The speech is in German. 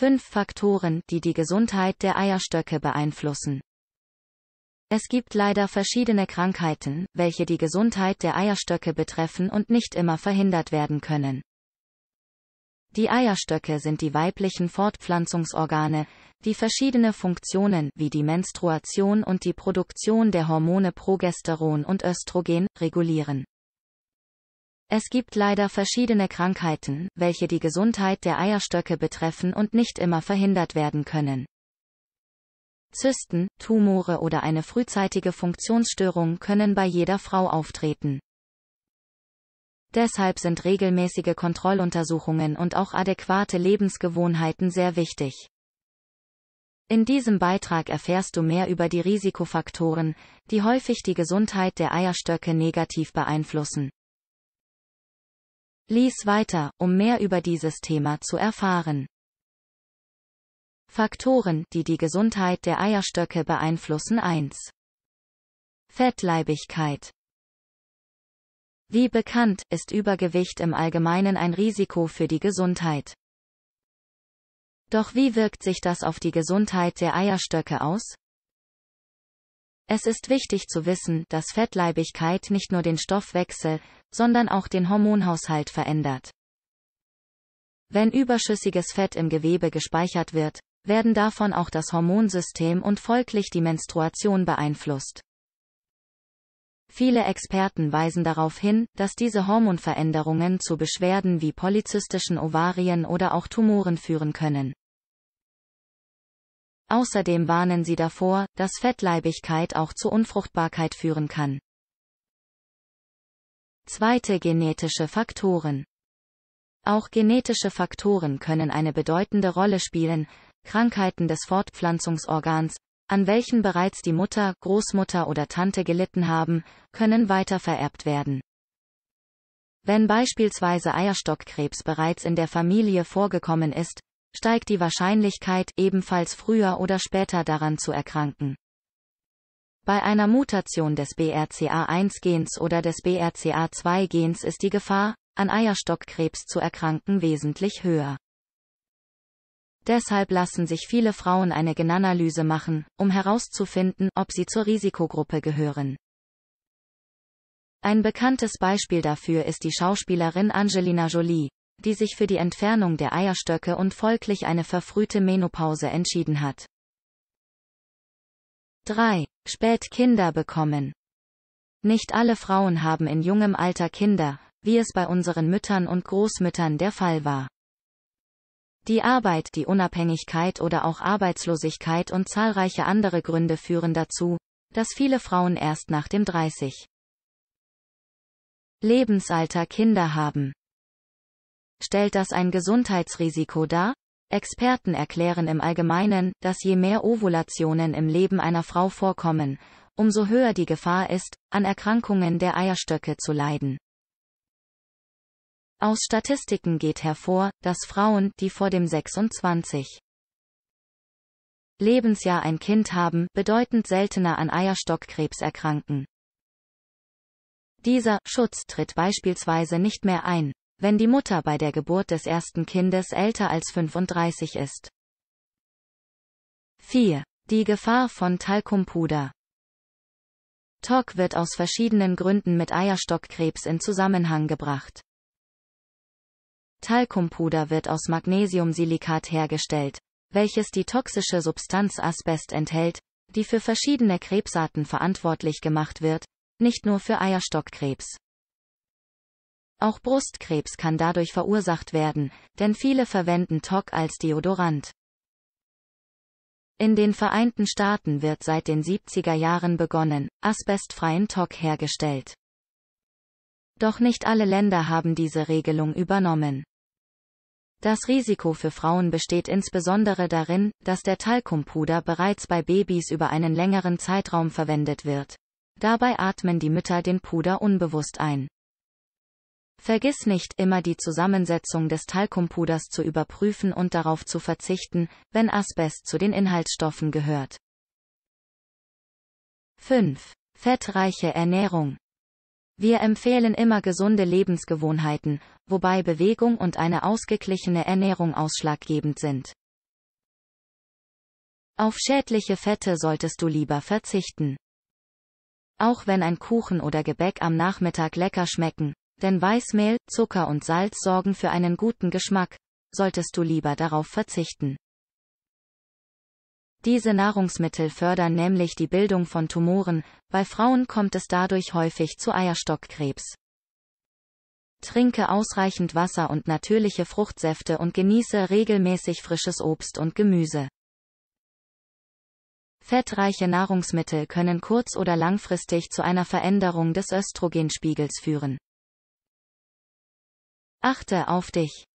Fünf Faktoren, die die Gesundheit der Eierstöcke beeinflussen. Es gibt leider verschiedene Krankheiten, welche die Gesundheit der Eierstöcke betreffen und nicht immer verhindert werden können. Die Eierstöcke sind die weiblichen Fortpflanzungsorgane, die verschiedene Funktionen wie die Menstruation und die Produktion der Hormone Progesteron und Östrogen regulieren. Es gibt leider verschiedene Krankheiten, welche die Gesundheit der Eierstöcke betreffen und nicht immer verhindert werden können. Zysten, Tumore oder eine frühzeitige Funktionsstörung können bei jeder Frau auftreten. Deshalb sind regelmäßige Kontrolluntersuchungen und auch adäquate Lebensgewohnheiten sehr wichtig. In diesem Beitrag erfährst du mehr über die Risikofaktoren, die häufig die Gesundheit der Eierstöcke negativ beeinflussen. Lies weiter, um mehr über dieses Thema zu erfahren. Faktoren, die die Gesundheit der Eierstöcke beeinflussen 1. Fettleibigkeit. Wie bekannt, ist Übergewicht im Allgemeinen ein Risiko für die Gesundheit. Doch wie wirkt sich das auf die Gesundheit der Eierstöcke aus? Es ist wichtig zu wissen, dass Fettleibigkeit nicht nur den Stoffwechsel, sondern auch den Hormonhaushalt verändert. Wenn überschüssiges Fett im Gewebe gespeichert wird, werden davon auch das Hormonsystem und folglich die Menstruation beeinflusst. Viele Experten weisen darauf hin, dass diese Hormonveränderungen zu Beschwerden wie polyzystischen Ovarien oder auch Tumoren führen können. Außerdem warnen sie davor, dass Fettleibigkeit auch zu Unfruchtbarkeit führen kann. Zweite genetische Faktoren. Auch genetische Faktoren können eine bedeutende Rolle spielen, Krankheiten des Fortpflanzungsorgans, an welchen bereits die Mutter, Großmutter oder Tante gelitten haben, können weitervererbt werden. Wenn beispielsweise Eierstockkrebs bereits in der Familie vorgekommen ist, steigt die Wahrscheinlichkeit, ebenfalls früher oder später daran zu erkranken. Bei einer Mutation des BRCA1-Gens oder des BRCA2-Gens ist die Gefahr, an Eierstockkrebs zu erkranken, wesentlich höher. Deshalb lassen sich viele Frauen eine Genanalyse machen, um herauszufinden, ob sie zur Risikogruppe gehören. Ein bekanntes Beispiel dafür ist die Schauspielerin Angelina Jolie, die sich für die Entfernung der Eierstöcke und folglich eine verfrühte Menopause entschieden hat. 3. Spät Kinder bekommen. Nicht alle Frauen haben in jungem Alter Kinder, wie es bei unseren Müttern und Großmüttern der Fall war. Die Arbeit, die Unabhängigkeit oder auch Arbeitslosigkeit und zahlreiche andere Gründe führen dazu, dass viele Frauen erst nach dem 30. Lebensalter Kinder haben. Stellt das ein Gesundheitsrisiko dar? Experten erklären im Allgemeinen, dass je mehr Ovulationen im Leben einer Frau vorkommen, umso höher die Gefahr ist, an Erkrankungen der Eierstöcke zu leiden. Aus Statistiken geht hervor, dass Frauen, die vor dem 26. Lebensjahr ein Kind haben, bedeutend seltener an Eierstockkrebs erkranken. Dieser Schutz tritt beispielsweise nicht mehr ein, wenn die Mutter bei der Geburt des ersten Kindes älter als 35 ist. 4. Die Gefahr von Talkumpuder. Talk wird aus verschiedenen Gründen mit Eierstockkrebs in Zusammenhang gebracht. Talkumpuder wird aus Magnesiumsilikat hergestellt, welches die toxische Substanz Asbest enthält, die für verschiedene Krebsarten verantwortlich gemacht wird, nicht nur für Eierstockkrebs. Auch Brustkrebs kann dadurch verursacht werden, denn viele verwenden Tok als Deodorant. In den Vereinten Staaten wird seit den 70er Jahren begonnen, asbestfreien Tok hergestellt. Doch nicht alle Länder haben diese Regelung übernommen. Das Risiko für Frauen besteht insbesondere darin, dass der Talkumpuder bereits bei Babys über einen längeren Zeitraum verwendet wird. Dabei atmen die Mütter den Puder unbewusst ein. Vergiss nicht, immer die Zusammensetzung des Talkumpuders zu überprüfen und darauf zu verzichten, wenn Asbest zu den Inhaltsstoffen gehört. 5. Fettreiche Ernährung. Wir empfehlen immer gesunde Lebensgewohnheiten, wobei Bewegung und eine ausgeglichene Ernährung ausschlaggebend sind. Auf schädliche Fette solltest du lieber verzichten. Auch wenn ein Kuchen oder Gebäck am Nachmittag lecker schmecken, denn Weißmehl, Zucker und Salz sorgen für einen guten Geschmack, solltest du lieber darauf verzichten. Diese Nahrungsmittel fördern nämlich die Bildung von Tumoren, bei Frauen kommt es dadurch häufig zu Eierstockkrebs. Trinke ausreichend Wasser und natürliche Fruchtsäfte und genieße regelmäßig frisches Obst und Gemüse. Fettreiche Nahrungsmittel können kurz- oder langfristig zu einer Veränderung des Östrogenspiegels führen. Achte auf dich.